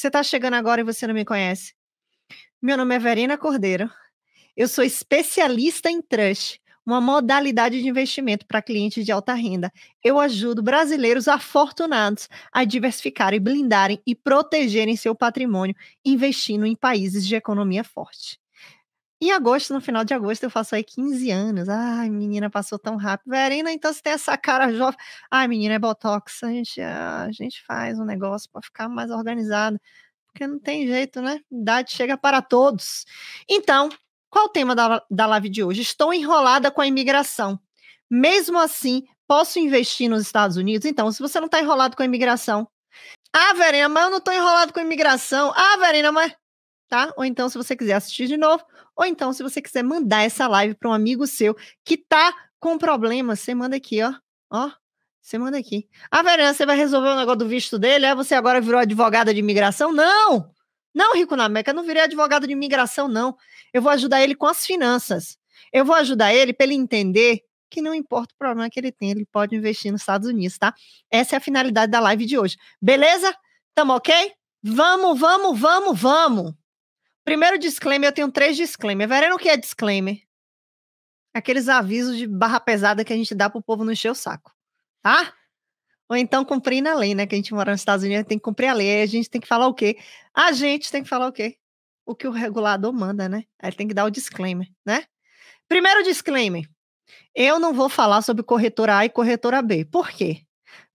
você está chegando agora e você não me conhece. Meu nome é Verena Cordeiro. Eu sou especialista em trust, uma modalidade de investimento para clientes de alta renda. Eu ajudo brasileiros afortunados a diversificarem, blindarem e protegerem seu patrimônio investindo em países de economia forte. Em agosto, no final de agosto, eu faço aí 15 anos. Ai, menina, passou tão rápido. Verena, então você tem essa cara jovem. Ai, menina, é botox. A gente, ah, a gente faz um negócio para ficar mais organizado. Porque não tem jeito, né? Idade chega para todos. Então, qual o tema da, da live de hoje? Estou enrolada com a imigração. Mesmo assim, posso investir nos Estados Unidos? Então, se você não está enrolado com a imigração. Ah, Verena, mas eu não estou enrolado com a imigração. Ah, Verena, mas tá? Ou então, se você quiser assistir de novo, ou então, se você quiser mandar essa live para um amigo seu que tá com problema, você manda aqui, ó. Ó, você manda aqui. Ah, Verena, você vai resolver o negócio do visto dele? É, você agora virou advogada de imigração? Não! Não, Rico Nameca, meca não virei advogado de imigração, não. Eu vou ajudar ele com as finanças. Eu vou ajudar ele para ele entender que não importa o problema que ele tem, ele pode investir nos Estados Unidos, tá? Essa é a finalidade da live de hoje. Beleza? Tamo ok? Vamos, vamos, vamos, vamos! Primeiro disclaimer, eu tenho três disclaimers. Verena, o que é disclaimer? Aqueles avisos de barra pesada que a gente dá pro povo não encher o saco, tá? Ou então cumprir na lei, né? Que a gente mora nos Estados Unidos, tem que cumprir a lei. Aí a gente tem que falar o quê? A gente tem que falar o quê? O que o regulador manda, né? Aí tem que dar o disclaimer, né? Primeiro disclaimer. Eu não vou falar sobre corretora A e corretora B. Por quê?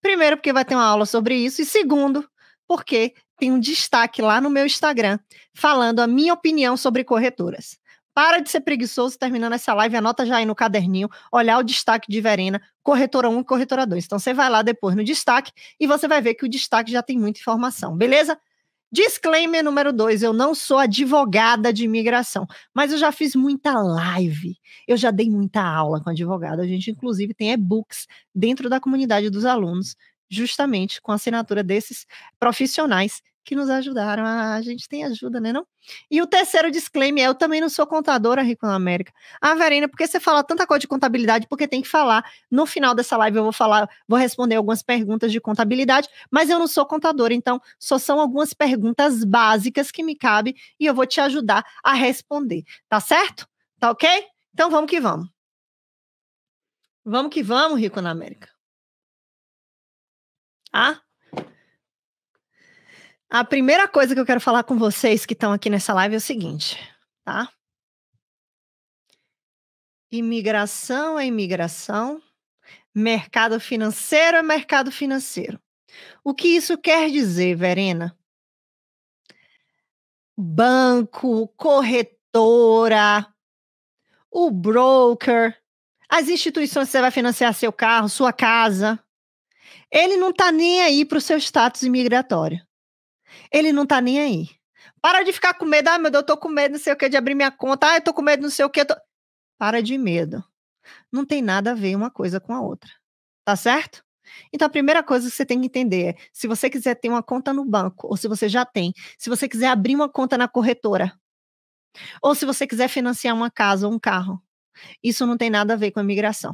Primeiro, porque vai ter uma aula sobre isso. E segundo, porque tem um destaque lá no meu Instagram falando a minha opinião sobre corretoras. Para de ser preguiçoso, terminando essa live, anota já aí no caderninho, olhar o destaque de Verena, corretora 1 e corretora 2. Então você vai lá depois no destaque e você vai ver que o destaque já tem muita informação, beleza? Disclaimer número 2, eu não sou advogada de imigração, mas eu já fiz muita live, eu já dei muita aula com advogado, a gente inclusive tem e-books dentro da comunidade dos alunos, justamente com a assinatura desses profissionais que nos ajudaram. Ah, a gente tem ajuda, né? Não? E o terceiro disclaimer é: eu também não sou contadora rico na América. Ah, Verena, por que você fala tanta coisa de contabilidade? Porque tem que falar. No final dessa live eu vou falar, vou responder algumas perguntas de contabilidade, mas eu não sou contadora, então só são algumas perguntas básicas que me cabem e eu vou te ajudar a responder. Tá certo? Tá ok? Então vamos que vamos. Vamos que vamos, Rico na América. Ah? A primeira coisa que eu quero falar com vocês que estão aqui nessa live é o seguinte, tá? Imigração é imigração, mercado financeiro é mercado financeiro. O que isso quer dizer, Verena? Banco, corretora, o broker, as instituições que você vai financiar seu carro, sua casa. Ele não está nem aí para o seu status imigratório. Ele não tá nem aí. Para de ficar com medo. Ah, meu Deus, eu tô com medo, não sei o que, de abrir minha conta. Ah, eu tô com medo, não sei o que. Tô... Para de medo. Não tem nada a ver uma coisa com a outra. Tá certo? Então, a primeira coisa que você tem que entender é: se você quiser ter uma conta no banco, ou se você já tem, se você quiser abrir uma conta na corretora, ou se você quiser financiar uma casa ou um carro, isso não tem nada a ver com a imigração.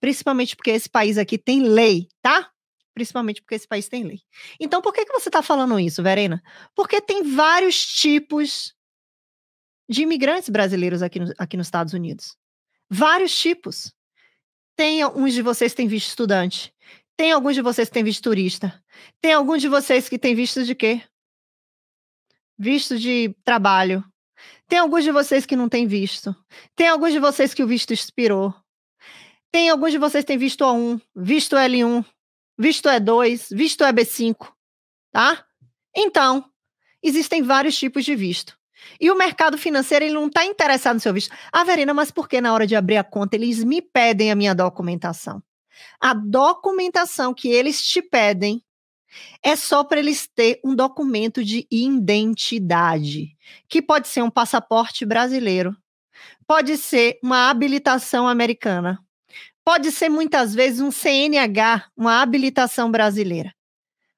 Principalmente porque esse país aqui tem lei, tá? principalmente porque esse país tem lei. Então, por que, que você está falando isso, Verena? Porque tem vários tipos de imigrantes brasileiros aqui, no, aqui nos Estados Unidos. Vários tipos. Tem uns de vocês que têm visto estudante. Tem alguns de vocês que têm visto turista. Tem alguns de vocês que têm visto de quê? Visto de trabalho. Tem alguns de vocês que não têm visto. Tem alguns de vocês que o visto expirou. Tem alguns de vocês que têm visto A1, visto L1, visto E2, é visto EB5, é tá? Então, existem vários tipos de visto. E o mercado financeiro ele não está interessado no seu visto. Ah, Verena, mas por que na hora de abrir a conta eles me pedem a minha documentação? A documentação que eles te pedem é só para eles ter um documento de identidade, que pode ser um passaporte brasileiro, pode ser uma habilitação americana, pode ser muitas vezes um CNH, uma habilitação brasileira.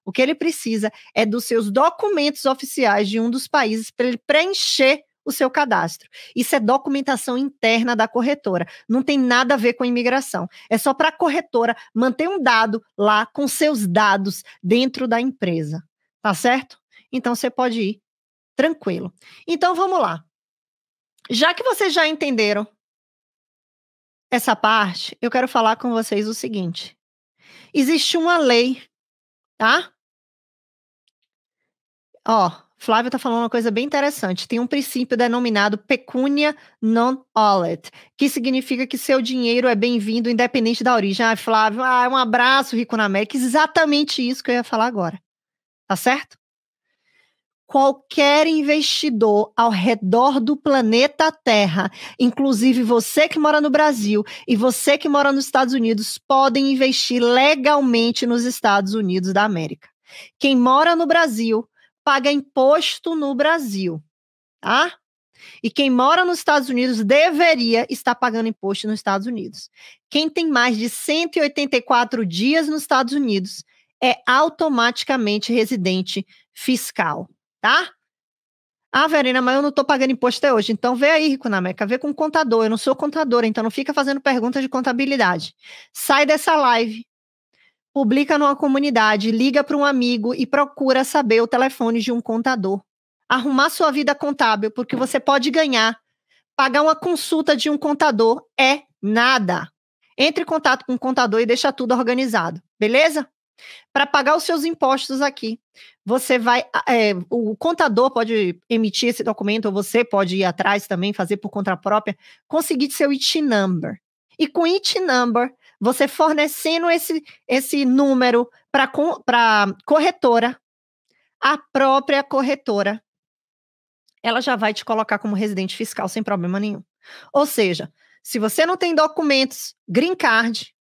O que ele precisa é dos seus documentos oficiais de um dos países para ele preencher o seu cadastro. Isso é documentação interna da corretora, não tem nada a ver com a imigração. É só para a corretora manter um dado lá com seus dados dentro da empresa, tá certo? Então você pode ir tranquilo. Então vamos lá. Já que vocês já entenderam essa parte, eu quero falar com vocês o seguinte: existe uma lei, tá? Ó, Flávio tá falando uma coisa bem interessante. Tem um princípio denominado pecunia non olet, que significa que seu dinheiro é bem-vindo independente da origem. Ah, Flávio, ah, um abraço, Rico na América. Exatamente isso que eu ia falar agora. Tá certo? qualquer investidor ao redor do planeta Terra, inclusive você que mora no Brasil e você que mora nos Estados Unidos, podem investir legalmente nos Estados Unidos da América. Quem mora no Brasil paga imposto no Brasil, tá? E quem mora nos Estados Unidos deveria estar pagando imposto nos Estados Unidos. Quem tem mais de 184 dias nos Estados Unidos é automaticamente residente fiscal tá? Ah, Verena, mas eu não tô pagando imposto até hoje. Então vê aí, Rico na Meca, vê com o contador. Eu não sou contadora, então não fica fazendo perguntas de contabilidade. Sai dessa live, publica numa comunidade, liga para um amigo e procura saber o telefone de um contador. Arrumar sua vida contábil, porque você pode ganhar. Pagar uma consulta de um contador é nada. Entre em contato com o contador e deixa tudo organizado, beleza? para pagar os seus impostos aqui. Você vai. É, o contador pode emitir esse documento, ou você pode ir atrás também, fazer por conta própria, conseguir seu IT number. E com IT number, você fornecendo esse, esse número para a corretora, a própria corretora, ela já vai te colocar como residente fiscal sem problema nenhum. Ou seja, se você não tem documentos, green card,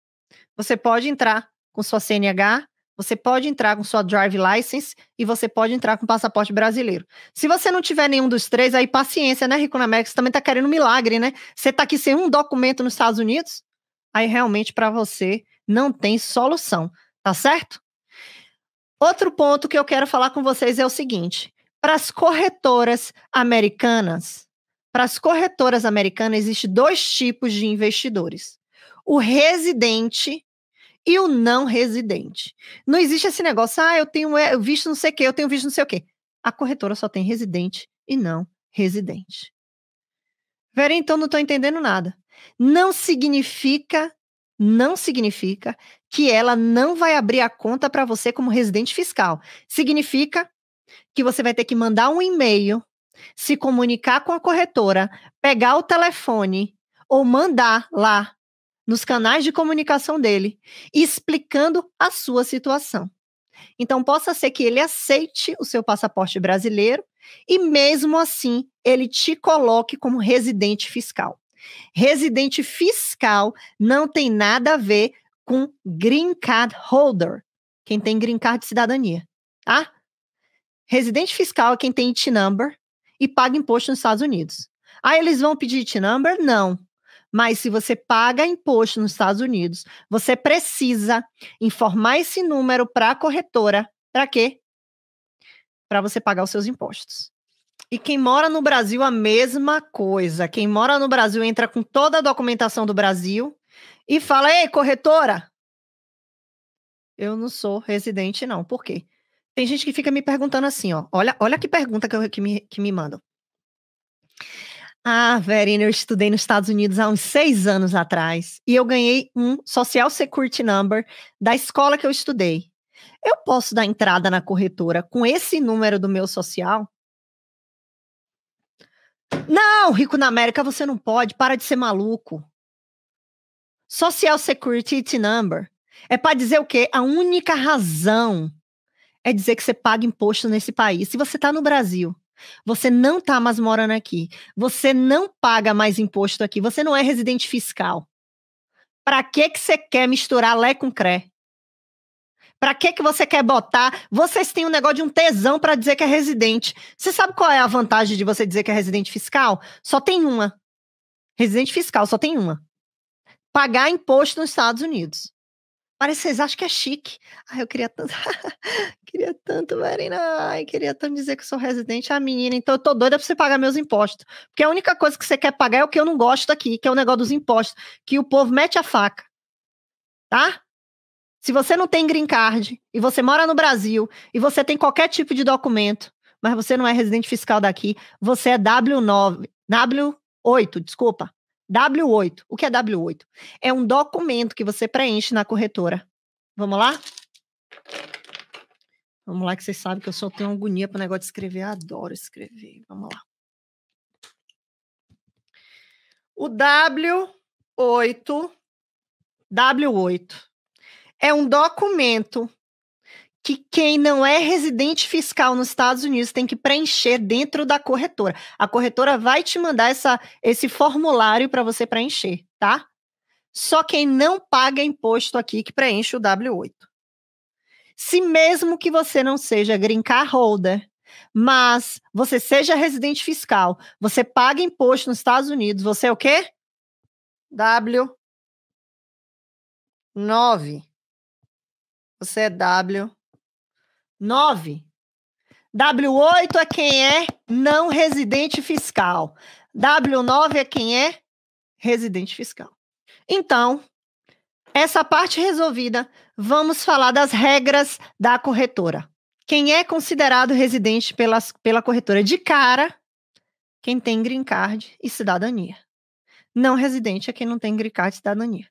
você pode entrar com sua CNH, você pode entrar com sua drive license e você pode entrar com passaporte brasileiro. Se você não tiver nenhum dos três, aí paciência, né, Rico na Você Também tá querendo um milagre, né? Você tá aqui sem um documento nos Estados Unidos, aí realmente para você não tem solução, tá certo? Outro ponto que eu quero falar com vocês é o seguinte: para as corretoras americanas, para as corretoras americanas existe dois tipos de investidores. O residente e o não residente. Não existe esse negócio, ah, eu tenho visto não sei o quê, eu tenho visto não sei o quê. A corretora só tem residente e não residente. Vera, então não estou entendendo nada. Não significa, não significa que ela não vai abrir a conta para você como residente fiscal. Significa que você vai ter que mandar um e-mail, se comunicar com a corretora, pegar o telefone ou mandar lá nos canais de comunicação dele, explicando a sua situação. Então, possa ser que ele aceite o seu passaporte brasileiro e, mesmo assim, ele te coloque como residente fiscal. Residente fiscal não tem nada a ver com green card holder, quem tem green card de cidadania, tá? Residente fiscal é quem tem IT number e paga imposto nos Estados Unidos. Ah, eles vão pedir IT number? Não. Mas se você paga imposto nos Estados Unidos, você precisa informar esse número para a corretora. Para quê? Para você pagar os seus impostos. E quem mora no Brasil, a mesma coisa. Quem mora no Brasil entra com toda a documentação do Brasil e fala: Ei, corretora, eu não sou residente, não. Por quê? Tem gente que fica me perguntando assim, ó. Olha, olha que pergunta que, eu, que, me, que me mandam. Ah, Verina, eu estudei nos Estados Unidos há uns seis anos atrás e eu ganhei um Social Security Number da escola que eu estudei. Eu posso dar entrada na corretora com esse número do meu social? Não, rico na América, você não pode. Para de ser maluco. Social Security Number é para dizer o quê? A única razão é dizer que você paga imposto nesse país. Se você está no Brasil você não está mais morando aqui. Você não paga mais imposto aqui. Você não é residente fiscal. Para que que você quer misturar lé com cré? Para que que você quer botar? Vocês têm um negócio de um tesão para dizer que é residente. Você sabe qual é a vantagem de você dizer que é residente fiscal? Só tem uma. Residente fiscal só tem uma. Pagar imposto nos Estados Unidos. Parece que vocês acham que é chique. Ai, eu queria tanto. queria tanto, Marina. Ai, queria tanto dizer que sou residente. Ah, menina, então eu tô doida pra você pagar meus impostos. Porque a única coisa que você quer pagar é o que eu não gosto aqui, que é o negócio dos impostos. Que o povo mete a faca. Tá? Se você não tem green card e você mora no Brasil e você tem qualquer tipo de documento, mas você não é residente fiscal daqui, você é W9, W8, desculpa. W8. O que é W8? É um documento que você preenche na corretora. Vamos lá? Vamos lá, que vocês sabem que eu só tenho agonia para o negócio de escrever. Eu adoro escrever. Vamos lá. O W8. W8 é um documento que quem não é residente fiscal nos Estados Unidos tem que preencher dentro da corretora. A corretora vai te mandar essa, esse formulário para você preencher, tá? Só quem não paga imposto aqui que preenche o W8. Se mesmo que você não seja green card holder, mas você seja residente fiscal, você paga imposto nos Estados Unidos, você é o quê? W9. Você é W9. 9. W8 é quem é não residente fiscal. W9 é quem é residente fiscal. Então, essa parte resolvida, vamos falar das regras da corretora. Quem é considerado residente pelas, pela corretora de cara, quem tem green card e cidadania. Não residente é quem não tem green card e cidadania.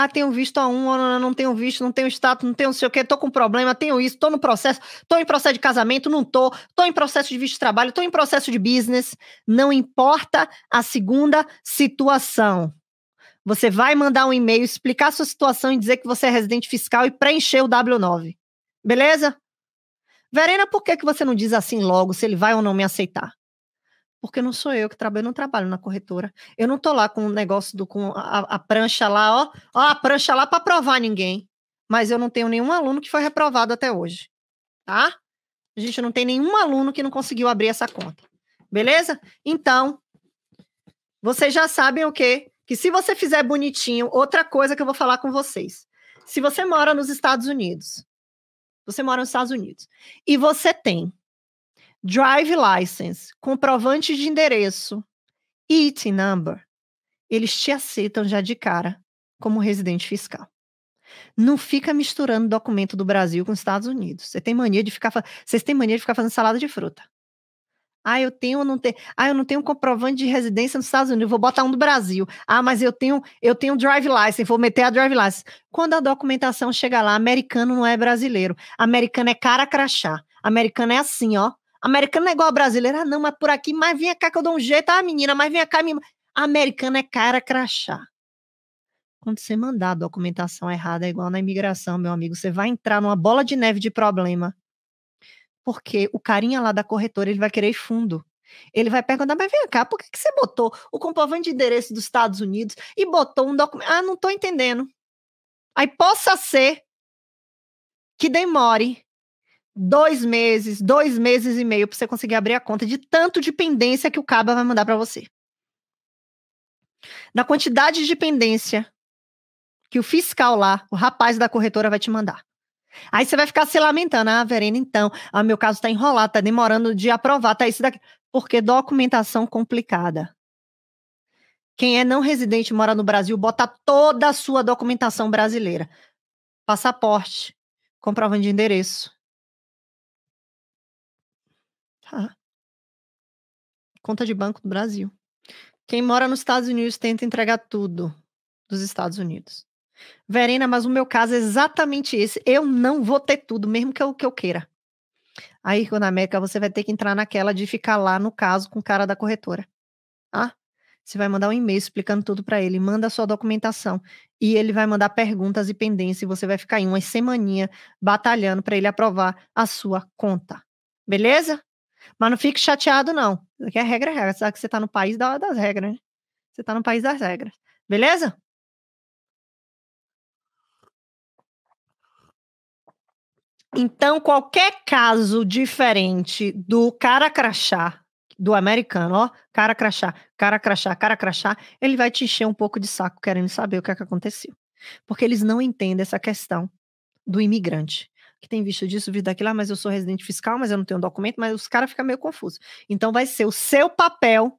Ah, tenho visto a um, não, tenho visto, não tenho status, não tenho não sei o quê, tô com problema, tenho isso, tô no processo, tô em processo de casamento, não tô, tô em processo de visto de trabalho, tô em processo de business. Não importa a segunda situação. Você vai mandar um e-mail, explicar a sua situação e dizer que você é residente fiscal e preencher o W9. Beleza? Verena, por que, que você não diz assim logo se ele vai ou não me aceitar? porque não sou eu que trabalho, eu não trabalho na corretora. Eu não tô lá com o negócio do com a, a prancha lá, ó, ó, a prancha lá para provar ninguém. Mas eu não tenho nenhum aluno que foi reprovado até hoje, tá? A gente não tem nenhum aluno que não conseguiu abrir essa conta. Beleza? Então, vocês já sabem o quê? Que se você fizer bonitinho, outra coisa que eu vou falar com vocês. Se você mora nos Estados Unidos, você mora nos Estados Unidos e você tem drive license, comprovante de endereço, IT number, eles te aceitam já de cara como residente fiscal. Não fica misturando documento do Brasil com os Estados Unidos. Você tem mania de ficar, vocês têm mania de ficar fazendo salada de fruta. Ah, eu tenho ou não tenho? Ah, eu não tenho comprovante de residência nos Estados Unidos, vou botar um do Brasil. Ah, mas eu tenho, eu tenho drive license, vou meter a drive license. Quando a documentação chega lá, americano não é brasileiro. Americano é cara crachá. Americano é assim, ó. Americano é igual a brasileira. Ah, não, mas por aqui, mas vem cá que eu dou um jeito. Ah, menina, mas vem cá. Minha... Americano é cara crachá. Quando você mandar a documentação errada, é igual na imigração, meu amigo. Você vai entrar numa bola de neve de problema. Porque o carinha lá da corretora, ele vai querer ir fundo. Ele vai perguntar, mas vem cá, por que, que você botou o comprovante de endereço dos Estados Unidos e botou um documento? Ah, não estou entendendo. Aí possa ser que demore dois meses, dois meses e meio para você conseguir abrir a conta de tanto de pendência que o Caba vai mandar para você. Da quantidade de pendência que o fiscal lá, o rapaz da corretora vai te mandar. Aí você vai ficar se lamentando, ah, Verena, então, ah, meu caso está enrolado, está demorando de aprovar, tá isso daqui. Porque documentação complicada. Quem é não residente mora no Brasil, bota toda a sua documentação brasileira. Passaporte, comprovante de endereço, Tá. Conta de banco do Brasil. Quem mora nos Estados Unidos tenta entregar tudo dos Estados Unidos. Verena, mas o meu caso é exatamente esse. Eu não vou ter tudo, mesmo que eu, que eu queira. Aí, quando na América, você vai ter que entrar naquela de ficar lá, no caso, com o cara da corretora. Ah, você vai mandar um e-mail explicando tudo para ele, manda a sua documentação. E ele vai mandar perguntas e pendência, e você vai ficar aí uma semaninha batalhando para ele aprovar a sua conta. Beleza? Mas não fique chateado, não. Porque a regra é regra. Sabe que você está no país das regras, né? Você está no país das regras. Beleza? Então, qualquer caso diferente do cara crachá, do americano, ó, cara crachá, cara crachá, cara crachá, ele vai te encher um pouco de saco querendo saber o que, é que aconteceu. Porque eles não entendem essa questão do imigrante que tem visto disso, visto daquilo, ah, mas eu sou residente fiscal, mas eu não tenho documento, mas os caras ficam meio confusos. Então vai ser o seu papel,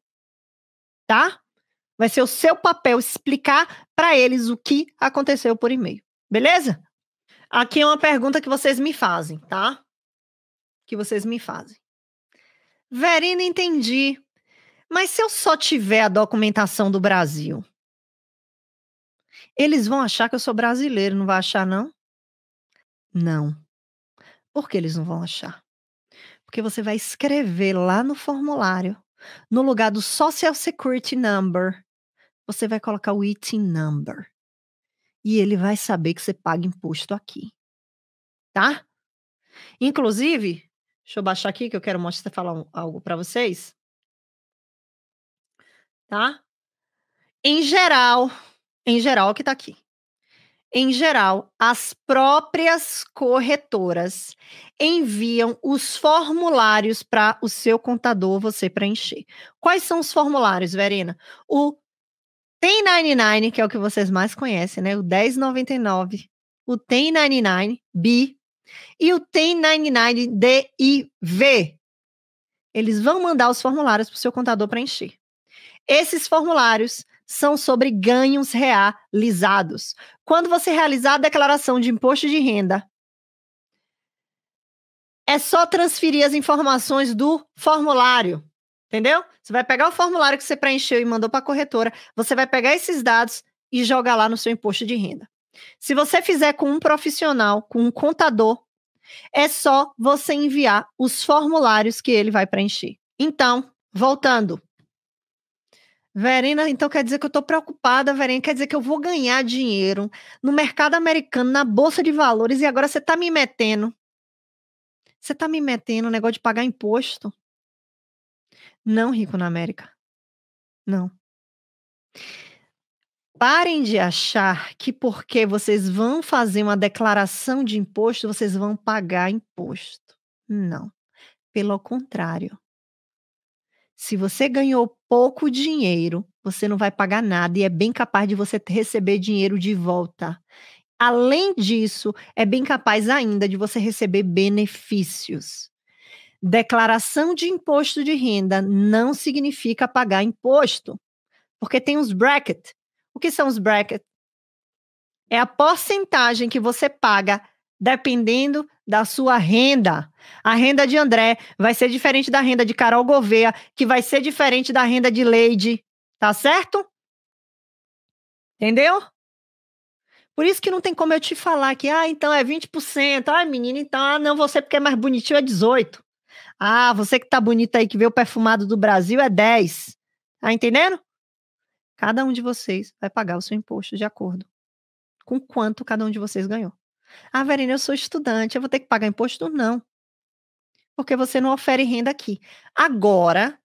tá? Vai ser o seu papel explicar para eles o que aconteceu por e-mail. Beleza? Aqui é uma pergunta que vocês me fazem, tá? Que vocês me fazem. Verina, entendi. Mas se eu só tiver a documentação do Brasil, eles vão achar que eu sou brasileiro, não vai achar, não? Não. Por que eles não vão achar? Porque você vai escrever lá no formulário, no lugar do Social Security Number, você vai colocar o ITIN Number. E ele vai saber que você paga imposto aqui. Tá? Inclusive, deixa eu baixar aqui que eu quero mostrar falar um, algo para vocês. Tá? Em geral, em geral, o que está aqui. Em geral, as próprias corretoras enviam os formulários para o seu contador você preencher. Quais são os formulários, Verena? O tem 99, que é o que vocês mais conhecem, né? O 1099, o tem 99 B e o tem 99 D e V. Eles vão mandar os formulários para o seu contador preencher. Esses formulários são sobre ganhos realizados. Quando você realizar a declaração de imposto de renda, é só transferir as informações do formulário, entendeu? Você vai pegar o formulário que você preencheu e mandou para a corretora, você vai pegar esses dados e jogar lá no seu imposto de renda. Se você fizer com um profissional, com um contador, é só você enviar os formulários que ele vai preencher. Então, voltando, Verena, então quer dizer que eu estou preocupada, Verena, quer dizer que eu vou ganhar dinheiro no mercado americano, na bolsa de valores, e agora você está me metendo. Você está me metendo no negócio de pagar imposto? Não, rico na América. Não. Parem de achar que porque vocês vão fazer uma declaração de imposto, vocês vão pagar imposto. Não. Pelo contrário. Se você ganhou pouco dinheiro, você não vai pagar nada e é bem capaz de você receber dinheiro de volta. Além disso, é bem capaz ainda de você receber benefícios. Declaração de imposto de renda não significa pagar imposto, porque tem os brackets. O que são os brackets? É a porcentagem que você paga dependendo da sua renda. A renda de André vai ser diferente da renda de Carol Gouveia, que vai ser diferente da renda de Leide, tá certo? Entendeu? Por isso que não tem como eu te falar que, ah, então é 20%, ah, menina, então, ah, não, você é porque é mais bonitinho é 18%. Ah, você que tá bonita aí, que veio perfumado do Brasil, é 10%. Tá entendendo? Cada um de vocês vai pagar o seu imposto de acordo com quanto cada um de vocês ganhou. Ah, Verena, eu sou estudante, eu vou ter que pagar imposto? Não. Porque você não ofere renda aqui. Agora,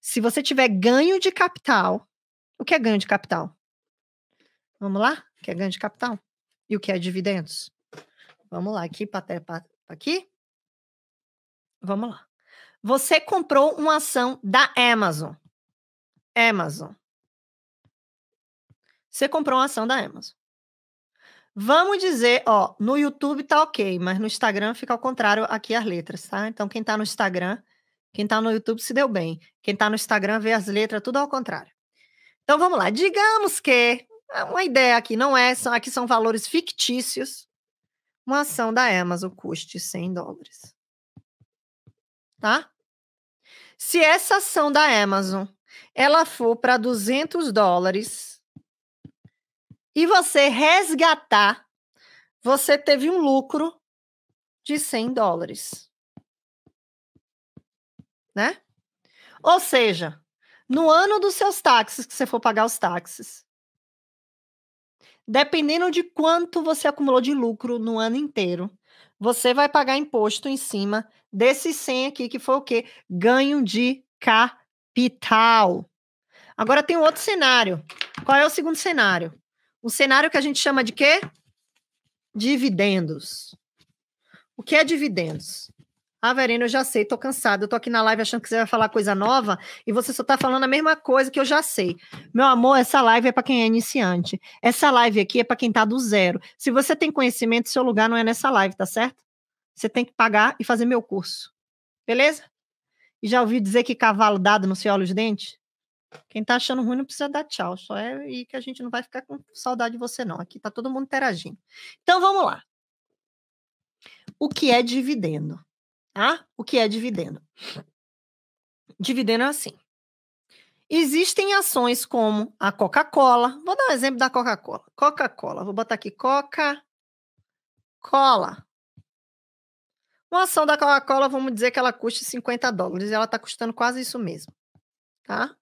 se você tiver ganho de capital, o que é ganho de capital? Vamos lá? O que é ganho de capital? E o que é dividendos? Vamos lá, aqui, para aqui. Vamos lá. Você comprou uma ação da Amazon. Amazon. Você comprou uma ação da Amazon. Vamos dizer, ó, no YouTube tá ok, mas no Instagram fica ao contrário aqui as letras, tá? Então quem tá no Instagram, quem tá no YouTube se deu bem. Quem tá no Instagram vê as letras tudo ao contrário. Então vamos lá. Digamos que é uma ideia aqui não é, são, aqui são valores fictícios. Uma ação da Amazon custe 100 dólares. Tá? Se essa ação da Amazon ela for para 200 dólares, e você resgatar, você teve um lucro de 100 dólares. Né? Ou seja, no ano dos seus táxis, que você for pagar os táxis, dependendo de quanto você acumulou de lucro no ano inteiro, você vai pagar imposto em cima desses 100 aqui, que foi o quê? Ganho de capital. Agora tem um outro cenário. Qual é o segundo cenário? Um cenário que a gente chama de quê? Dividendos. O que é dividendos? Ah, Verena, eu já sei, tô cansada. Eu tô aqui na live achando que você vai falar coisa nova e você só tá falando a mesma coisa que eu já sei. Meu amor, essa live é para quem é iniciante. Essa live aqui é para quem tá do zero. Se você tem conhecimento, seu lugar não é nessa live, tá certo? Você tem que pagar e fazer meu curso. Beleza? E já ouvi dizer que cavalo dado não se olha os dentes? Quem tá achando ruim não precisa dar tchau, só é e que a gente não vai ficar com saudade de você não. Aqui tá todo mundo interagindo. Então vamos lá. O que é dividendo? Tá? O que é dividendo? Dividendo é assim. Existem ações como a Coca-Cola. Vou dar um exemplo da Coca-Cola. Coca-Cola, vou botar aqui Coca-Cola. Uma ação da Coca-Cola, vamos dizer que ela custa 50 dólares, ela está custando quase isso mesmo, tá?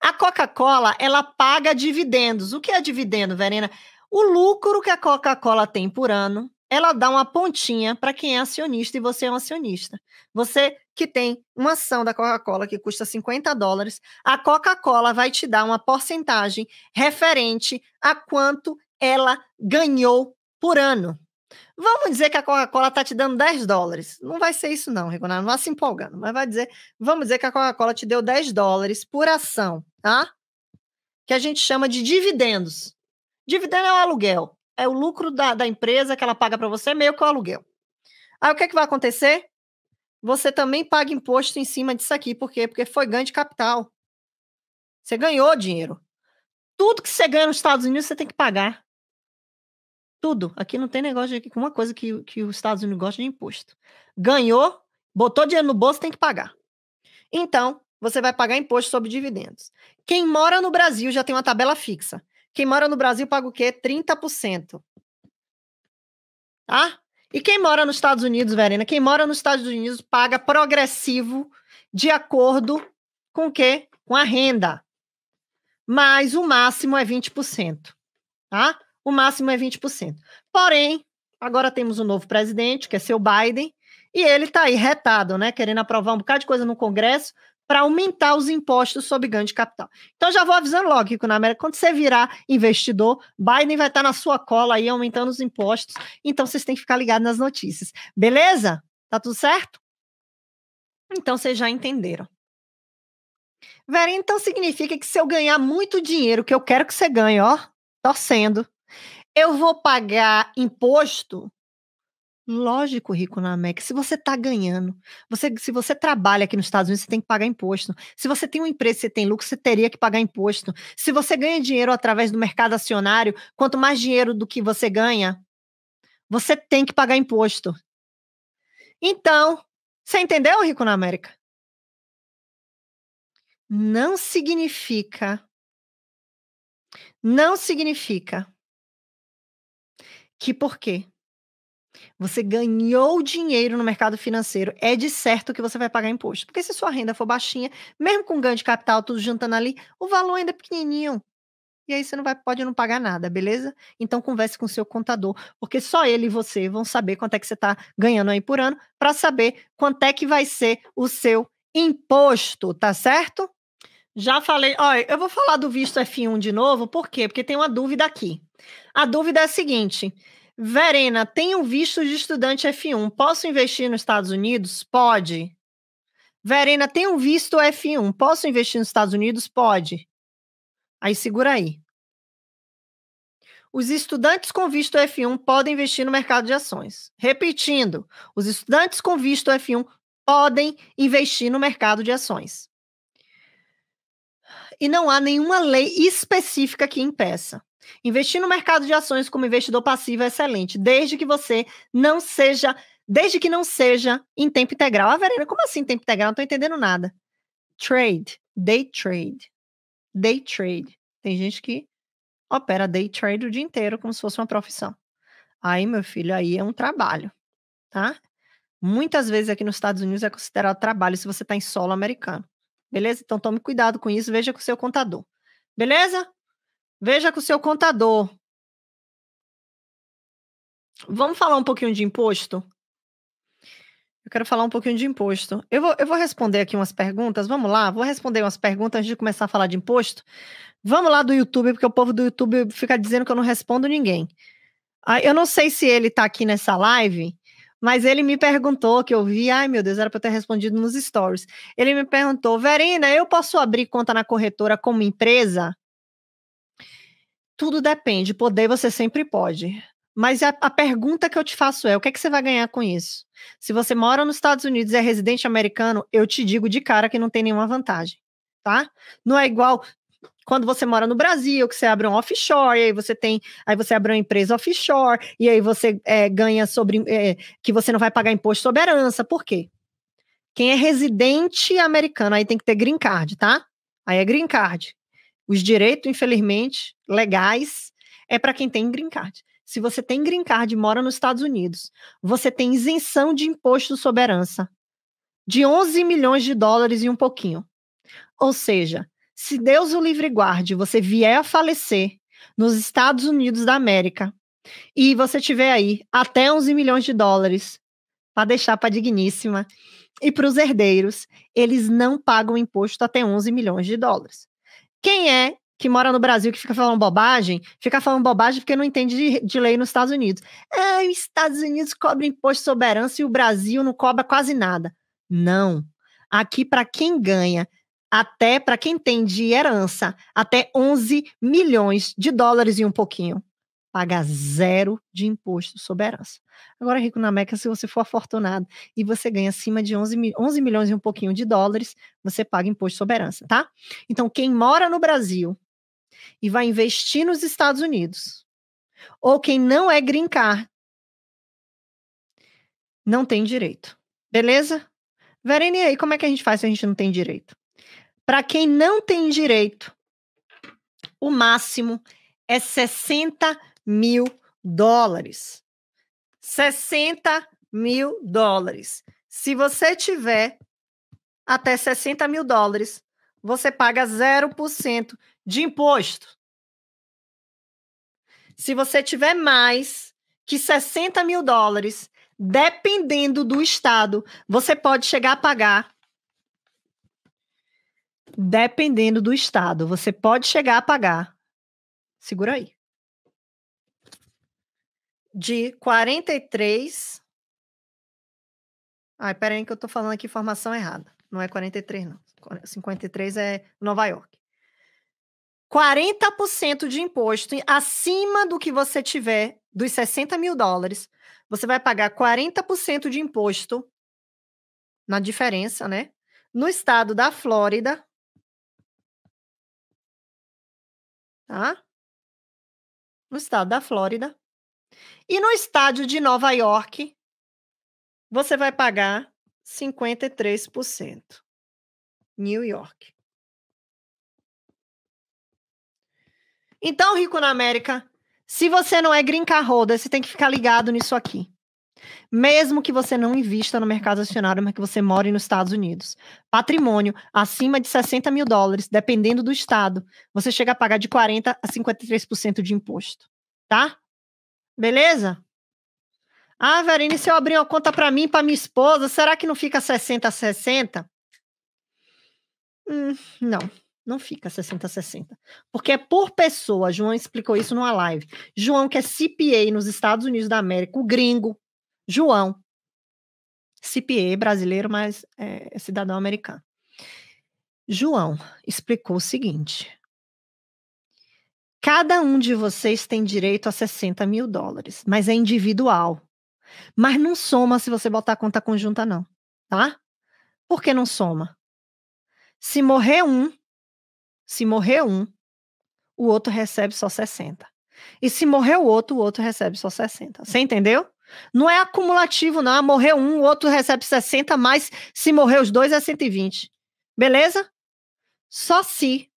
A Coca-Cola, ela paga dividendos. O que é dividendo, Verena? O lucro que a Coca-Cola tem por ano, ela dá uma pontinha para quem é acionista e você é um acionista. Você que tem uma ação da Coca-Cola que custa 50 dólares, a Coca-Cola vai te dar uma porcentagem referente a quanto ela ganhou por ano. Vamos dizer que a Coca-Cola está te dando 10 dólares. Não vai ser isso, não, Rigonado. Não vai se empolgando, mas vai dizer. Vamos dizer que a Coca-Cola te deu 10 dólares por ação tá? que a gente chama de dividendos. Dividendo é o aluguel, é o lucro da, da empresa que ela paga para você, meio que o aluguel. Aí o que, é que vai acontecer? Você também paga imposto em cima disso aqui, por quê? Porque foi ganho de capital. Você ganhou dinheiro. Tudo que você ganha nos Estados Unidos, você tem que pagar. Tudo. Aqui não tem negócio de uma coisa que, que os Estados Unidos gostam de imposto. Ganhou, botou dinheiro no bolso, tem que pagar. Então, você vai pagar imposto sobre dividendos. Quem mora no Brasil já tem uma tabela fixa. Quem mora no Brasil paga o quê? 30%. Tá? E quem mora nos Estados Unidos, Verena? Quem mora nos Estados Unidos paga progressivo de acordo com o quê? Com a renda. Mas o máximo é 20%. Tá? O máximo é 20%. Porém, agora temos um novo presidente, que é seu Biden, e ele está aí retado, né? Querendo aprovar um bocado de coisa no Congresso, para aumentar os impostos sobre ganho de capital. Então já vou avisando logo, Rico na América, quando você virar investidor, Biden vai estar tá na sua cola aí aumentando os impostos. Então vocês têm que ficar ligados nas notícias. Beleza? Tá tudo certo? Então vocês já entenderam. Vera, então significa que se eu ganhar muito dinheiro, que eu quero que você ganhe, ó, torcendo, eu vou pagar imposto Lógico, rico na América. Se você está ganhando, você, se você trabalha aqui nos Estados Unidos, você tem que pagar imposto. Se você tem uma empresa, você tem lucro, você teria que pagar imposto. Se você ganha dinheiro através do mercado acionário, quanto mais dinheiro do que você ganha, você tem que pagar imposto. Então, você entendeu, rico na América? Não significa. Não significa que por quê? Você ganhou dinheiro no mercado financeiro, é de certo que você vai pagar imposto. Porque se sua renda for baixinha, mesmo com ganho de capital, tudo juntando ali, o valor ainda é pequenininho. E aí você não vai, pode não pagar nada, beleza? Então converse com seu contador, porque só ele e você vão saber quanto é que você está ganhando aí por ano, para saber quanto é que vai ser o seu imposto, tá certo? Já falei, olha, eu vou falar do visto F1 de novo, por quê? Porque tem uma dúvida aqui. A dúvida é a seguinte: Verena, tenho visto de estudante F1. Posso investir nos Estados Unidos? Pode. Verena, tenho visto F1. Posso investir nos Estados Unidos? Pode. Aí segura aí. Os estudantes com visto F1 podem investir no mercado de ações. Repetindo, os estudantes com visto F1 podem investir no mercado de ações. E não há nenhuma lei específica que impeça. Investir no mercado de ações como investidor passivo é excelente, desde que você não seja, desde que não seja em tempo integral. Ah, Verena, como assim tempo integral? Não estou entendendo nada. Trade, day trade, day trade. Tem gente que opera day trade o dia inteiro como se fosse uma profissão. Aí, meu filho, aí é um trabalho, tá? Muitas vezes aqui nos Estados Unidos é considerado trabalho se você está em solo americano. Beleza? Então tome cuidado com isso, veja com o seu contador. Beleza? Veja com o seu contador. Vamos falar um pouquinho de imposto? Eu quero falar um pouquinho de imposto. Eu vou, eu vou responder aqui umas perguntas. Vamos lá, vou responder umas perguntas antes de começar a falar de imposto. Vamos lá do YouTube, porque o povo do YouTube fica dizendo que eu não respondo ninguém. Ah, eu não sei se ele está aqui nessa live, mas ele me perguntou que eu vi. Ai, meu Deus, era para eu ter respondido nos stories. Ele me perguntou, Verena, eu posso abrir conta na corretora como empresa? Tudo depende. Poder você sempre pode. Mas a, a, pergunta que eu te faço é: o que, é que você vai ganhar com isso? Se você mora nos Estados Unidos e é residente americano, eu te digo de cara que não tem nenhuma vantagem, tá? Não é igual quando você mora no Brasil, que você abre um offshore, e aí você tem, aí você abre uma empresa offshore, e aí você é, ganha sobre é, que você não vai pagar imposto sobre herança. Por quê? Quem é residente americano aí tem que ter green card, tá? Aí é green card. Os direitos, infelizmente, legais, é para quem tem green card. Se você tem green card e mora nos Estados Unidos, você tem isenção de imposto sobre herança de 11 milhões de dólares e um pouquinho. Ou seja, se Deus o livre guarde, você vier a falecer nos Estados Unidos da América e você tiver aí até 11 milhões de dólares para deixar para a digníssima e para os herdeiros, eles não pagam imposto até 11 milhões de dólares. Quem é que mora no Brasil que fica falando bobagem, fica falando bobagem porque não entende de, de lei nos Estados Unidos. Ah, os Estados Unidos cobram imposto sobre herança e o Brasil não cobra quase nada. Não. Aqui, para quem ganha até, para quem tem de herança, até 11 milhões de dólares e um pouquinho paga zero de imposto sobre herança. Agora, rico na Meca, se você for afortunado e você ganha acima de 11, 11 milhões e um pouquinho de dólares, você paga imposto sobre herança, tá? Então, quem mora no Brasil e vai investir nos Estados Unidos, ou quem não é grincar, não tem direito. Beleza? Verene, aí como é que a gente faz se a gente não tem direito? Para quem não tem direito, o máximo é 60 mil dólares. 60 mil dólares. Se você tiver até 60 mil dólares, você paga 0% de imposto. Se você tiver mais que 60 mil dólares, dependendo do estado, você pode chegar a pagar. Dependendo do estado, você pode chegar a pagar. Segura aí de 43. Ai, peraí, que eu estou falando aqui informação errada. Não é 43, não. 53 é Nova York. 40% de imposto acima do que você tiver, dos 60 mil dólares, você vai pagar 40% de imposto na diferença, né? No estado da Flórida. Tá? No estado da Flórida. E no estádio de Nova York, você vai pagar 53%. New York. Então, rico na América, se você não é green holder, você tem que ficar ligado nisso aqui. Mesmo que você não invista no mercado acionário, mas que você more nos Estados Unidos. Patrimônio acima de 60 mil dólares, dependendo do estado, você chega a pagar de 40% a 53% de imposto, tá? Beleza? Ah, Verine, se eu abrir uma conta para mim, para minha esposa, será que não fica 60 60? Hum, não, não fica 60 60. Porque é por pessoa. João explicou isso numa live. João, que é CPA nos Estados Unidos da América, o gringo. João. CPA brasileiro, mas é, é cidadão americano. João explicou o seguinte: Cada um de vocês tem direito a 60 mil dólares, mas é individual. Mas não soma se você botar a conta conjunta, não, tá? Por que não soma? Se morrer um, se morrer um, o outro recebe só 60. E se morrer o outro, o outro recebe só 60. Você entendeu? Não é acumulativo, não. Ah, Morreu um, o outro recebe 60, mas se morrer os dois é 120. Beleza? Só se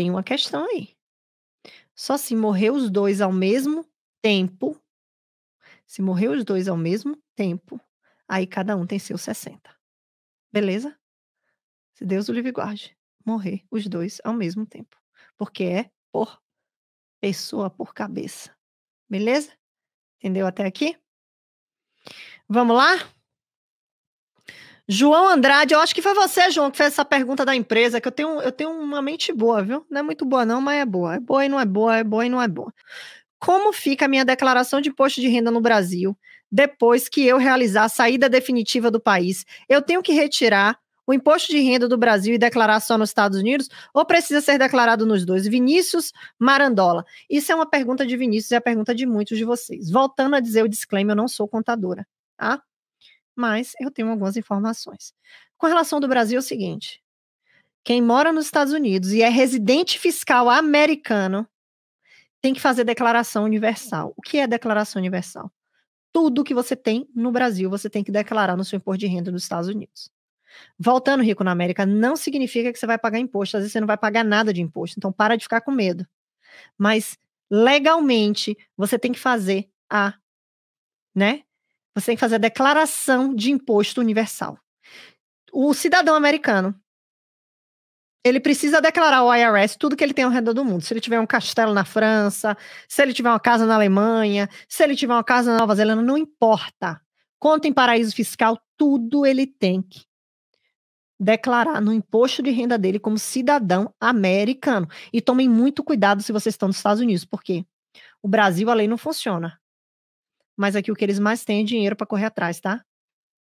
tem uma questão aí. Só se morrer os dois ao mesmo tempo, se morrer os dois ao mesmo tempo, aí cada um tem seus 60. Beleza? Se Deus o livre guarde, morrer os dois ao mesmo tempo. Porque é por pessoa, por cabeça. Beleza? Entendeu até aqui? Vamos lá? João Andrade, eu acho que foi você, João, que fez essa pergunta da empresa, que eu tenho, eu tenho uma mente boa, viu? Não é muito boa, não, mas é boa. É boa e não é boa, é boa e não é boa. Como fica a minha declaração de imposto de renda no Brasil depois que eu realizar a saída definitiva do país? Eu tenho que retirar o imposto de renda do Brasil e declarar só nos Estados Unidos ou precisa ser declarado nos dois? Vinícius Marandola. Isso é uma pergunta de Vinícius e é a pergunta de muitos de vocês. Voltando a dizer o disclaimer, eu não sou contadora, tá? mas eu tenho algumas informações. Com relação do Brasil, é o seguinte: quem mora nos Estados Unidos e é residente fiscal americano tem que fazer declaração universal. O que é declaração universal? Tudo que você tem no Brasil, você tem que declarar no seu imposto de renda nos Estados Unidos. Voltando rico na América não significa que você vai pagar imposto, às vezes você não vai pagar nada de imposto, então para de ficar com medo. Mas legalmente você tem que fazer a, né, você tem que fazer a declaração de imposto universal. O cidadão americano, ele precisa declarar o IRS tudo que ele tem ao redor do mundo. Se ele tiver um castelo na França, se ele tiver uma casa na Alemanha, se ele tiver uma casa na Nova Zelândia, não importa. Conta em paraíso fiscal, tudo ele tem que declarar no imposto de renda dele como cidadão americano. E tomem muito cuidado se vocês estão nos Estados Unidos, porque o Brasil a lei não funciona mas aqui o que eles mais têm é dinheiro para correr atrás, tá?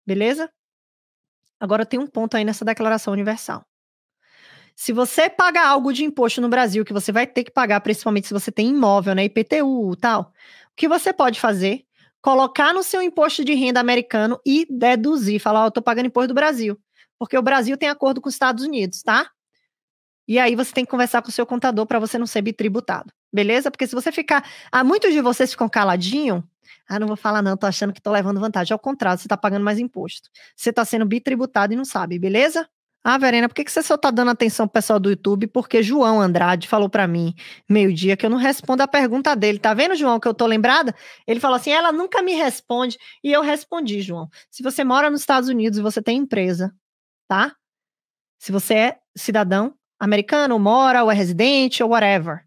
Beleza? Agora tem um ponto aí nessa declaração universal. Se você pagar algo de imposto no Brasil, que você vai ter que pagar, principalmente se você tem imóvel, né? IPTU tal, o que você pode fazer? Colocar no seu imposto de renda americano e deduzir. Falar, ó, oh, eu tô pagando imposto do Brasil. Porque o Brasil tem acordo com os Estados Unidos, tá? E aí você tem que conversar com o seu contador para você não ser bitributado. Beleza? Porque se você ficar. Ah, muitos de vocês ficam caladinho. Ah, não vou falar, não, tô achando que tô levando vantagem. Ao contrário, você tá pagando mais imposto. Você tá sendo bitributado e não sabe, beleza? Ah, Verena, por que, que você só tá dando atenção pro pessoal do YouTube? Porque João Andrade falou para mim, meio-dia, que eu não respondo a pergunta dele. Tá vendo, João, que eu tô lembrada? Ele falou assim: ela nunca me responde. E eu respondi, João. Se você mora nos Estados Unidos e você tem empresa, tá? Se você é cidadão americano, mora, ou é residente, ou whatever,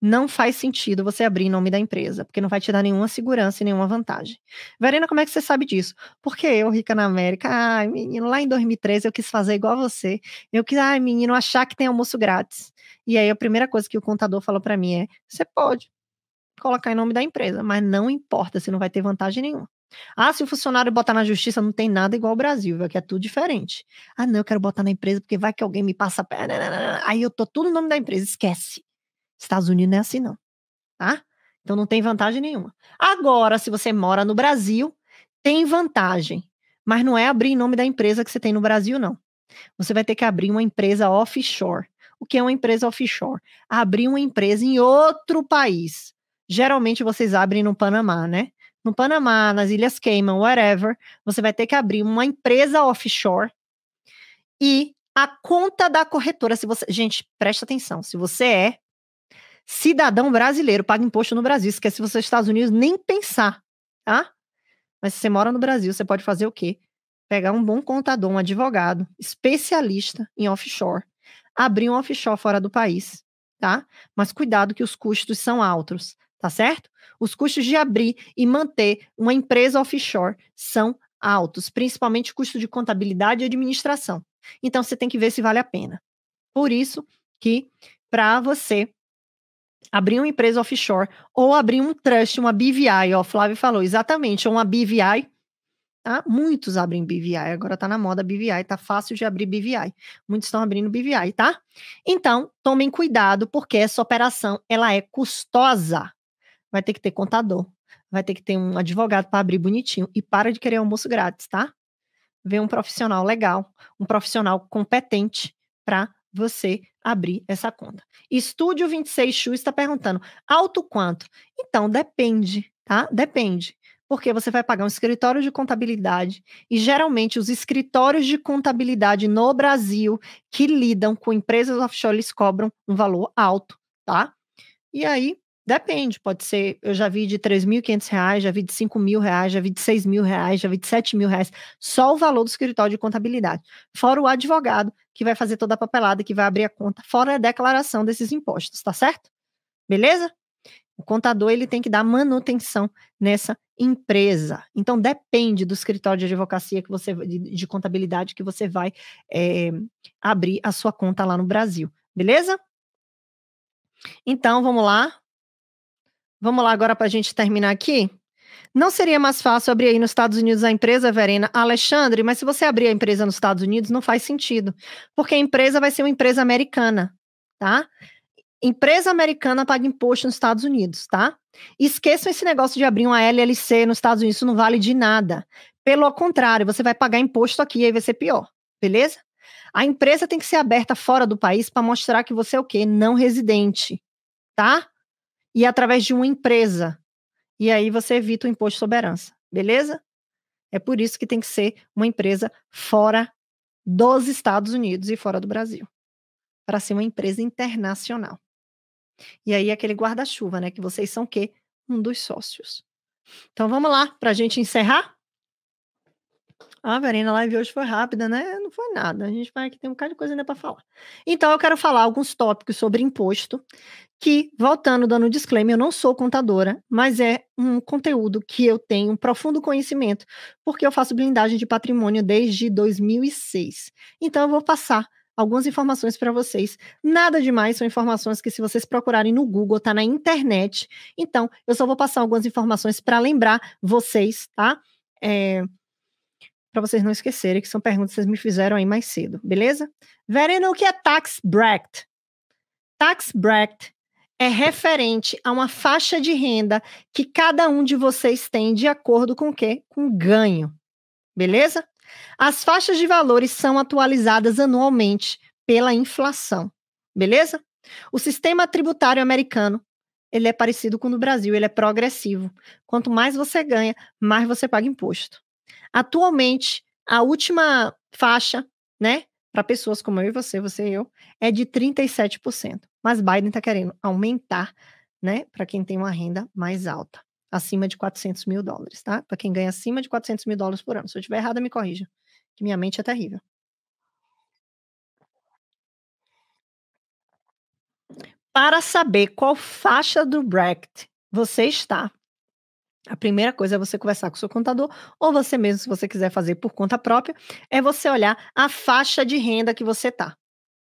não faz sentido você abrir em nome da empresa, porque não vai te dar nenhuma segurança e nenhuma vantagem. Verena, como é que você sabe disso? Porque eu, rica na América, ai, menino, lá em 2013 eu quis fazer igual você. Eu quis, ai, menino, achar que tem almoço grátis. E aí a primeira coisa que o contador falou para mim é: você pode colocar em nome da empresa, mas não importa, você não vai ter vantagem nenhuma. Ah, se o funcionário botar na justiça, não tem nada igual ao Brasil, que é tudo diferente. Ah, não, eu quero botar na empresa porque vai que alguém me passa a perna. Aí eu tô tudo no nome da empresa, esquece. Estados Unidos não é assim, não. Tá? Então não tem vantagem nenhuma. Agora, se você mora no Brasil, tem vantagem. Mas não é abrir em nome da empresa que você tem no Brasil, não. Você vai ter que abrir uma empresa offshore. O que é uma empresa offshore? Abrir uma empresa em outro país. Geralmente vocês abrem no Panamá, né? No Panamá, nas Ilhas Cayman, whatever, você vai ter que abrir uma empresa offshore e a conta da corretora, se você, gente, presta atenção, se você é cidadão brasileiro paga imposto no Brasil. Esquece é você é Estados Unidos nem pensar, tá? Mas se você mora no Brasil, você pode fazer o quê? Pegar um bom contador, um advogado, especialista em offshore, abrir um offshore fora do país, tá? Mas cuidado que os custos são altos, tá certo? Os custos de abrir e manter uma empresa offshore são altos, principalmente custo de contabilidade e administração. Então você tem que ver se vale a pena. Por isso que para você abrir uma empresa offshore ou abrir um trust, uma BVI, ó, Flávio falou exatamente, uma BVI, tá? Muitos abrem BVI, agora tá na moda BVI, tá fácil de abrir BVI. Muitos estão abrindo BVI, tá? Então, tomem cuidado porque essa operação, ela é custosa. Vai ter que ter contador, vai ter que ter um advogado para abrir bonitinho e para de querer almoço grátis, tá? Vê um profissional legal, um profissional competente para você abrir essa conta. Estúdio 26 Chu está perguntando: alto quanto? Então, depende, tá? Depende. Porque você vai pagar um escritório de contabilidade e geralmente os escritórios de contabilidade no Brasil que lidam com empresas offshore eles cobram um valor alto, tá? E aí Depende, pode ser. Eu já vi de 3.500 reais, já vi de 5 mil reais, já vi de 6 mil reais, já vi de 7 mil reais. Só o valor do escritório de contabilidade. Fora o advogado, que vai fazer toda a papelada, que vai abrir a conta. Fora a declaração desses impostos, tá certo? Beleza? O contador ele tem que dar manutenção nessa empresa. Então depende do escritório de advocacia que você, de, de contabilidade que você vai é, abrir a sua conta lá no Brasil, beleza? Então vamos lá. Vamos lá agora para a gente terminar aqui? Não seria mais fácil abrir aí nos Estados Unidos a empresa, Verena? Alexandre, mas se você abrir a empresa nos Estados Unidos, não faz sentido, porque a empresa vai ser uma empresa americana, tá? Empresa americana paga imposto nos Estados Unidos, tá? Esqueçam esse negócio de abrir uma LLC nos Estados Unidos, isso não vale de nada. Pelo contrário, você vai pagar imposto aqui e aí vai ser pior, beleza? A empresa tem que ser aberta fora do país para mostrar que você é o quê? Não residente, tá? e através de uma empresa. E aí você evita o imposto sobre herança, beleza? É por isso que tem que ser uma empresa fora dos Estados Unidos e fora do Brasil, para ser uma empresa internacional. E aí aquele guarda-chuva, né? Que vocês são o quê? Um dos sócios. Então vamos lá, para a gente encerrar? Ah, Verena, a live hoje foi rápida, né? Não foi nada. A gente vai que tem um bocado de coisa ainda para falar. Então, eu quero falar alguns tópicos sobre imposto, que, voltando, dando um disclaimer, eu não sou contadora, mas é um conteúdo que eu tenho um profundo conhecimento, porque eu faço blindagem de patrimônio desde 2006. Então, eu vou passar algumas informações para vocês. Nada demais, são informações que se vocês procurarem no Google, tá na internet. Então, eu só vou passar algumas informações para lembrar vocês, tá? É, para vocês não esquecerem, que são perguntas que vocês me fizeram aí mais cedo, beleza? Verena, o que é tax bracket? Tax bracket é referente a uma faixa de renda que cada um de vocês tem de acordo com o quê? Com ganho, beleza? As faixas de valores são atualizadas anualmente pela inflação, beleza? O sistema tributário americano ele é parecido com o do Brasil, ele é progressivo. Quanto mais você ganha, mais você paga imposto. Atualmente, a última faixa, né, para pessoas como eu e você, você e eu, é de 37%. Mas Biden está querendo aumentar, né, para quem tem uma renda mais alta, acima de 400 mil dólares, tá? Para quem ganha acima de 400 mil dólares por ano. Se eu estiver errada, me corrija, que minha mente é terrível. Para saber qual faixa do bracket você está, a primeira coisa é você conversar com o seu contador, ou você mesmo, se você quiser fazer por conta própria, é você olhar a faixa de renda que você tá,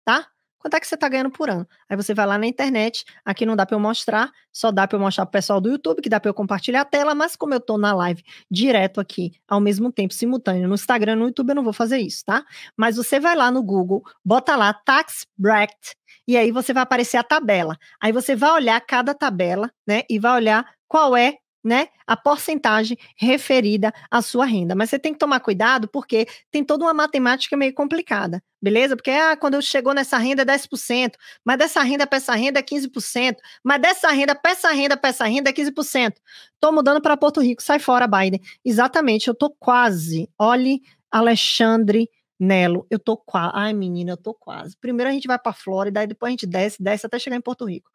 tá? Quanto é que você tá ganhando por ano? Aí você vai lá na internet, aqui não dá para eu mostrar, só dá para eu mostrar pro pessoal do YouTube, que dá para eu compartilhar a tela, mas como eu tô na live direto aqui, ao mesmo tempo, simultâneo, no Instagram, no YouTube, eu não vou fazer isso, tá? Mas você vai lá no Google, bota lá tax bracket, e aí você vai aparecer a tabela. Aí você vai olhar cada tabela, né? E vai olhar qual é né, a porcentagem referida à sua renda. Mas você tem que tomar cuidado porque tem toda uma matemática meio complicada, beleza? Porque ah, quando eu chegou nessa renda é 10%, mas dessa renda para essa renda é 15%, mas dessa renda para essa renda para essa renda é 15%. Tô mudando para Porto Rico, sai fora Biden. Exatamente, eu tô quase. Olhe Alexandre Nelo, eu tô quase. Ai, menina, eu tô quase. Primeiro a gente vai para Flórida, aí depois a gente desce, desce até chegar em Porto Rico.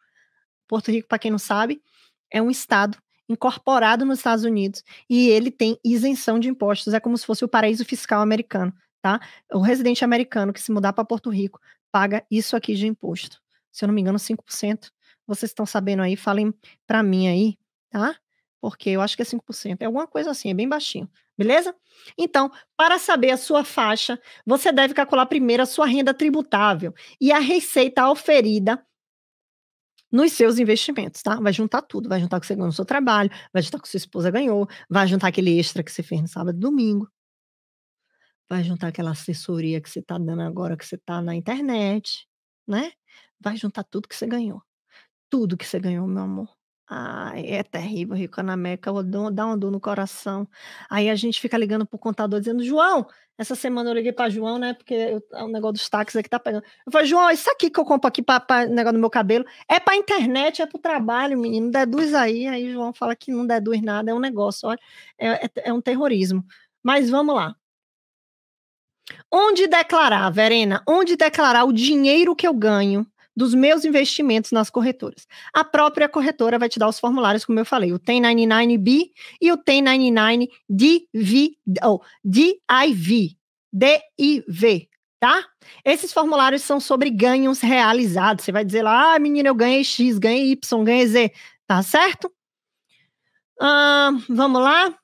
Porto Rico, para quem não sabe, é um estado incorporado nos Estados Unidos e ele tem isenção de impostos, é como se fosse o paraíso fiscal americano, tá? O residente americano que se mudar para Porto Rico paga isso aqui de imposto. Se eu não me engano, 5%. Vocês estão sabendo aí, falem para mim aí, tá? Porque eu acho que é 5%, é alguma coisa assim, é bem baixinho. Beleza? Então, para saber a sua faixa, você deve calcular primeiro a sua renda tributável e a receita oferida nos seus investimentos, tá? Vai juntar tudo, vai juntar o que você ganhou no seu trabalho, vai juntar o que sua esposa ganhou, vai juntar aquele extra que você fez no sábado e domingo, vai juntar aquela assessoria que você está dando agora que você está na internet, né? Vai juntar tudo que você ganhou. Tudo que você ganhou, meu amor. Ai, é terrível, Rico Anameca, dá uma dor no coração. Aí a gente fica ligando pro contador dizendo, João, essa semana eu liguei para João, né? Porque o é um negócio dos táxis aqui tá pegando. Eu falei, João, isso aqui que eu compro aqui para negócio do meu cabelo é para internet, é para o trabalho, menino. Deduz aí. Aí João fala que não deduz nada, é um negócio, olha, é, é, é um terrorismo. Mas vamos lá. Onde declarar, Verena? Onde declarar o dinheiro que eu ganho dos meus investimentos nas corretoras. A própria corretora vai te dar os formulários, como eu falei, o 1099B e o 1099 div ou DIV, DIV, tá? Esses formulários são sobre ganhos realizados. Você vai dizer lá, ah, menina, eu ganhei X, ganhei Y, ganhei Z, tá certo? Ah, vamos lá?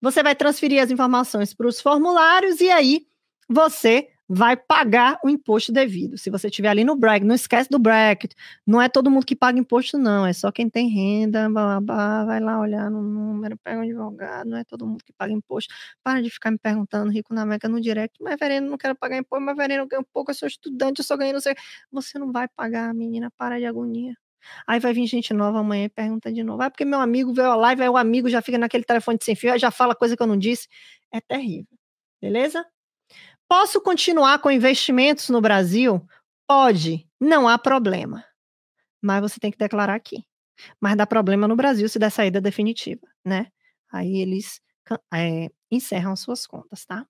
Você vai transferir as informações para os formulários e aí você vai pagar o imposto devido. Se você estiver ali no bracket, não esquece do bracket. Não é todo mundo que paga imposto, não. É só quem tem renda, blá, blá, blá, vai lá olhar no número, pega um advogado. Não é todo mundo que paga imposto. Para de ficar me perguntando, rico na Meca, no direct. Mas, Vereno, não quero pagar imposto. Mas, Vereno, eu ganho pouco, eu sou estudante, eu só ganho não sei. Você não vai pagar, menina. Para de agonia. Aí vai vir gente nova amanhã e pergunta de novo. Vai ah, porque meu amigo veio a live, aí o amigo já fica naquele telefone sem fio, já fala coisa que eu não disse. É terrível. Beleza? Posso continuar com investimentos no Brasil? Pode, não há problema. Mas você tem que declarar aqui. Mas dá problema no Brasil se der saída definitiva, né? Aí eles é, encerram suas contas, tá?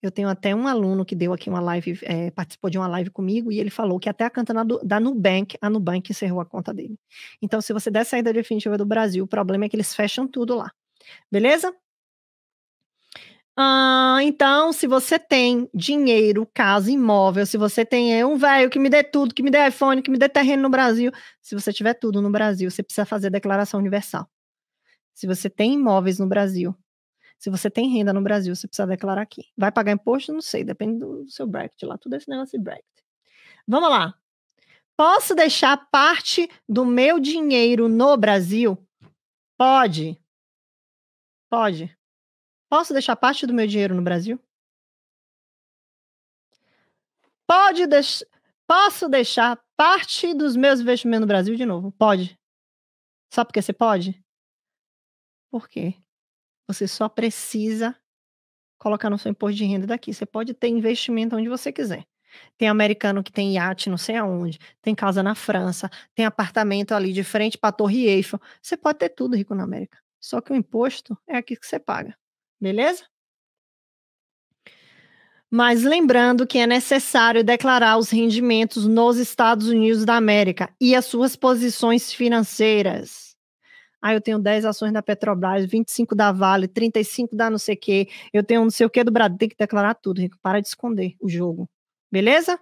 Eu tenho até um aluno que deu aqui uma live, é, participou de uma live comigo, e ele falou que até a cantana da Nubank, a Nubank encerrou a conta dele. Então, se você der saída definitiva do Brasil, o problema é que eles fecham tudo lá. Beleza? Ah, então, se você tem dinheiro, casa, imóvel, se você tem é um velho que me dê tudo, que me dê iPhone, que me dê terreno no Brasil, se você tiver tudo no Brasil, você precisa fazer declaração universal. Se você tem imóveis no Brasil, se você tem renda no Brasil, você precisa declarar aqui. Vai pagar imposto? Não sei, depende do seu bracket lá, tudo esse negócio de bracket. Vamos lá. Posso deixar parte do meu dinheiro no Brasil? Pode. Pode. Posso deixar parte do meu dinheiro no Brasil? Pode deix... Posso deixar parte dos meus investimentos no Brasil de novo? Pode. Só porque você pode? Por quê? Você só precisa colocar no seu imposto de renda daqui. Você pode ter investimento onde você quiser. Tem americano que tem iate não sei aonde, tem casa na França, tem apartamento ali de frente para a Torre Eiffel. Você pode ter tudo rico na América. Só que o imposto é aqui que você paga. Beleza? Mas lembrando que é necessário declarar os rendimentos nos Estados Unidos da América e as suas posições financeiras. Ah, eu tenho 10 ações da Petrobras, 25 da Vale, 35 da não sei o quê, eu tenho não sei o quê do Brasil. Tem que declarar tudo, Rico. Para de esconder o jogo. Beleza?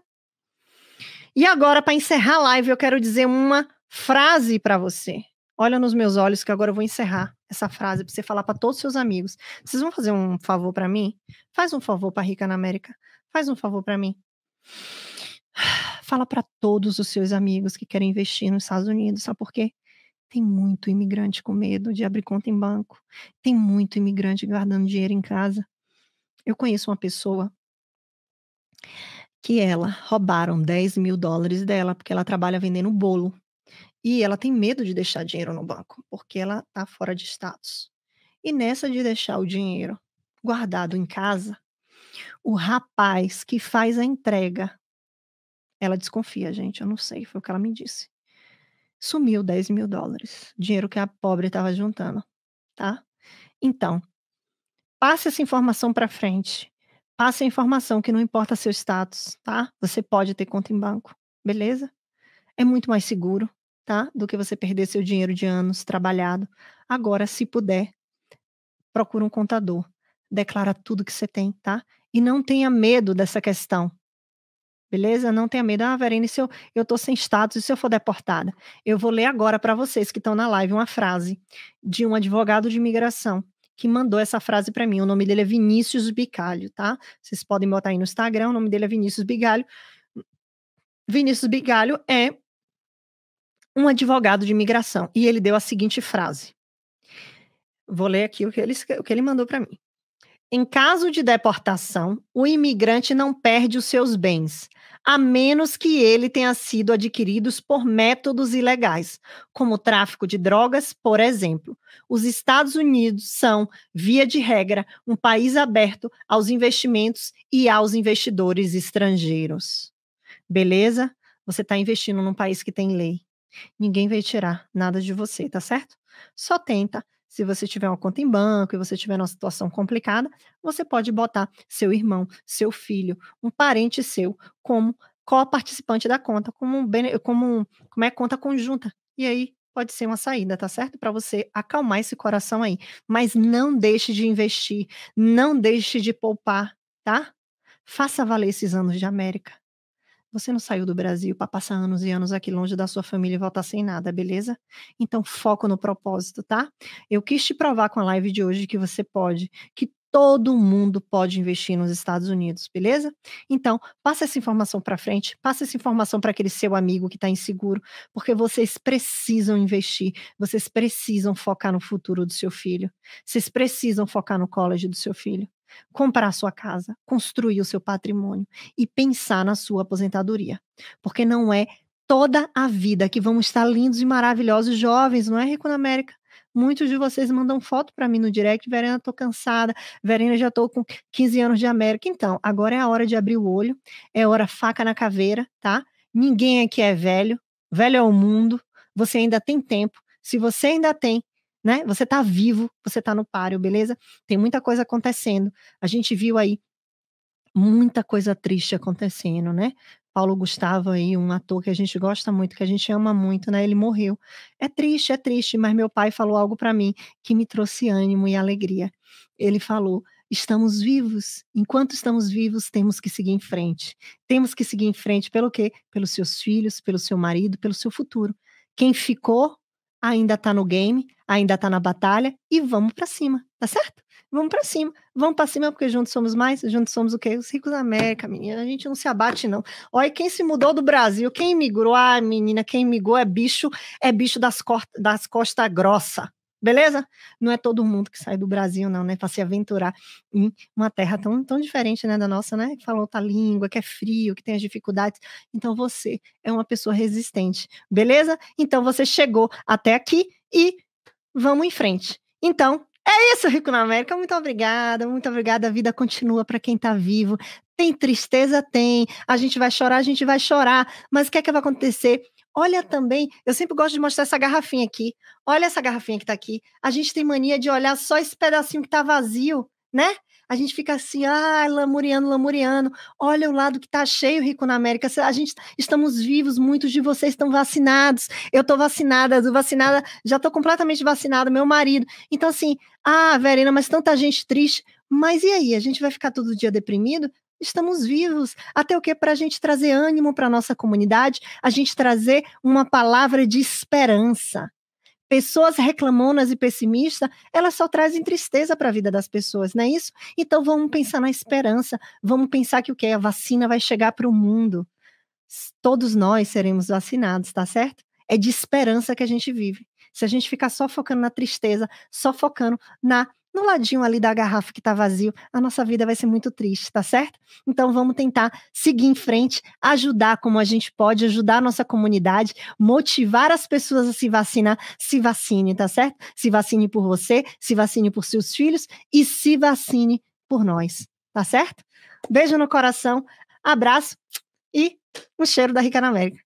E agora, para encerrar a live, eu quero dizer uma frase para você. Olha nos meus olhos que agora eu vou encerrar essa frase para você falar para todos os seus amigos. Vocês vão fazer um favor para mim? Faz um favor para Rica na América. Faz um favor para mim. Fala para todos os seus amigos que querem investir nos Estados Unidos, sabe por quê? Tem muito imigrante com medo de abrir conta em banco. Tem muito imigrante guardando dinheiro em casa. Eu conheço uma pessoa que ela roubaram 10 mil dólares dela, porque ela trabalha vendendo bolo. E ela tem medo de deixar dinheiro no banco, porque ela está fora de status. E nessa de deixar o dinheiro guardado em casa, o rapaz que faz a entrega, ela desconfia, gente, eu não sei, foi o que ela me disse. Sumiu 10 mil dólares, dinheiro que a pobre estava juntando, tá? Então, passe essa informação para frente. Passe a informação que não importa seu status, tá? Você pode ter conta em banco, beleza? É muito mais seguro, tá? Do que você perder seu dinheiro de anos trabalhado. Agora, se puder, procura um contador, declara tudo que você tem, tá? E não tenha medo dessa questão. Beleza? Não tenha medo. Ah, Verena, se eu, eu tô sem status, e se eu for deportada? Eu vou ler agora para vocês que estão na live uma frase de um advogado de imigração que mandou essa frase para mim. O nome dele é Vinícius Bicalho, tá? Vocês podem botar aí no Instagram, o nome dele é Vinícius Bigalho. Vinícius Bigalho é um advogado de imigração e ele deu a seguinte frase. Vou ler aqui o que ele, o que ele mandou para mim. Em caso de deportação, o imigrante não perde os seus bens, a menos que ele tenha sido adquiridos por métodos ilegais, como o tráfico de drogas, por exemplo. Os Estados Unidos são, via de regra, um país aberto aos investimentos e aos investidores estrangeiros. Beleza? Você está investindo num país que tem lei. Ninguém vai tirar nada de você, tá certo? Só tenta. Se você tiver uma conta em banco e você tiver uma situação complicada, você pode botar seu irmão, seu filho, um parente seu como co-participante da conta, como um, como, um, como é conta conjunta. E aí pode ser uma saída, tá certo? Para você acalmar esse coração aí. Mas não deixe de investir, não deixe de poupar, tá? Faça valer esses anos de América. Você não saiu do Brasil para passar anos e anos aqui longe da sua família e voltar sem nada, beleza? Então foco no propósito, tá? Eu quis te provar com a live de hoje que você pode, que todo mundo pode investir nos Estados Unidos, beleza? Então, passa essa informação para frente, passa essa informação para aquele seu amigo que está inseguro, porque vocês precisam investir, vocês precisam focar no futuro do seu filho, vocês precisam focar no college do seu filho, comprar sua casa, construir o seu patrimônio e pensar na sua aposentadoria. Porque não é toda a vida que vamos estar lindos e maravilhosos jovens, não é, Rico na América? Muitos de vocês mandam foto para mim no direct, Verena, tô cansada, Verena, já tô com 15 anos de América. Então, agora é a hora de abrir o olho, é hora faca na caveira, tá? Ninguém aqui é velho, velho é o mundo, você ainda tem tempo. Se você ainda tem né? Você está vivo, você está no páreo, beleza? Tem muita coisa acontecendo. A gente viu aí muita coisa triste acontecendo, né? Paulo Gustavo aí, um ator que a gente gosta muito, que a gente ama muito, né? Ele morreu. É triste, é triste, mas meu pai falou algo para mim que me trouxe ânimo e alegria. Ele falou: "Estamos vivos. Enquanto estamos vivos, temos que seguir em frente. Temos que seguir em frente pelo quê? Pelos seus filhos, pelo seu marido, pelo seu futuro. Quem ficou ainda tá no game, ainda tá na batalha e vamos para cima, tá certo? Vamos para cima, vamos para cima porque juntos somos mais, juntos somos o quê? Os ricos da América, menina, a gente não se abate não. Olha quem se mudou do Brasil, quem migrou, ah, menina, quem migrou é bicho, é bicho das, das costas grossa. Beleza? Não é todo mundo que sai do Brasil, não, né? Para se aventurar em uma terra tão, tão diferente né, da nossa, né? Que fala outra língua, que é frio, que tem as dificuldades. Então você é uma pessoa resistente, beleza? Então você chegou até aqui e vamos em frente. Então, é isso, Rico na América. Muito obrigada, muito obrigada. A vida continua para quem está vivo. Tem tristeza? Tem. A gente vai chorar, a gente vai chorar. Mas o que é que vai acontecer? Olha também, eu sempre gosto de mostrar essa garrafinha aqui. Olha essa garrafinha que está aqui. A gente tem mania de olhar só esse pedacinho que está vazio, né? A gente fica assim, ah, lamuriano, lamuriano. Olha o lado que está cheio rico na América. A gente estamos vivos, muitos de vocês estão vacinados. Eu estou vacinada, estou vacinada, já estou completamente vacinada, meu marido. Então assim, ah, Verena, mas tanta gente triste. Mas e aí? A gente vai ficar todo dia deprimido? estamos vivos. Até o que? Para a gente trazer ânimo para a nossa comunidade, a gente trazer uma palavra de esperança. Pessoas reclamonas e pessimistas, elas só trazem tristeza para a vida das pessoas, não é isso? Então vamos pensar na esperança, vamos pensar que o que? A vacina vai chegar para o mundo. Todos nós seremos vacinados, tá certo? É de esperança que a gente vive. Se a gente ficar só focando na tristeza, só focando na no ladinho ali da garrafa que está vazio, a nossa vida vai ser muito triste, tá certo? Então vamos tentar seguir em frente, ajudar como a gente pode, ajudar a nossa comunidade, motivar as pessoas a se vacinar, se vacine, tá certo? Se vacine por você, se vacine por seus filhos e se vacine por nós, tá certo? Beijo no coração, abraço e um cheiro da Rica na América.